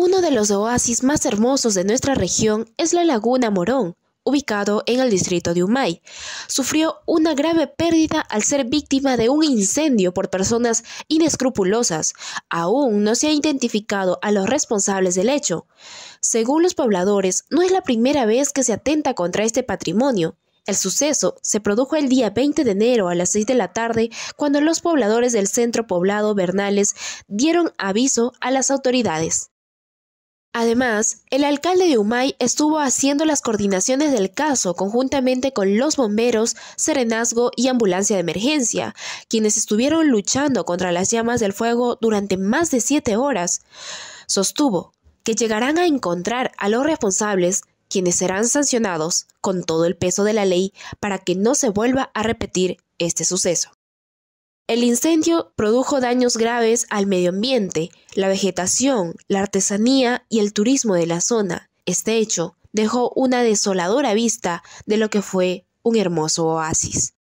Uno de los oasis más hermosos de nuestra región es la Laguna Morón, ubicado en el distrito de Humay. Sufrió una grave pérdida al ser víctima de un incendio por personas inescrupulosas. Aún no se ha identificado a los responsables del hecho. Según los pobladores, no es la primera vez que se atenta contra este patrimonio. El suceso se produjo el día 20 de enero a las 6 de la tarde cuando los pobladores del centro poblado Bernales dieron aviso a las autoridades. Además, el alcalde de Humay estuvo haciendo las coordinaciones del caso conjuntamente con los bomberos, serenazgo y ambulancia de emergencia, quienes estuvieron luchando contra las llamas del fuego durante más de siete horas. Sostuvo que llegarán a encontrar a los responsables, quienes serán sancionados con todo el peso de la ley para que no se vuelva a repetir este suceso. El incendio produjo daños graves al medio ambiente, la vegetación, la artesanía y el turismo de la zona. Este hecho dejó una desoladora vista de lo que fue un hermoso oasis.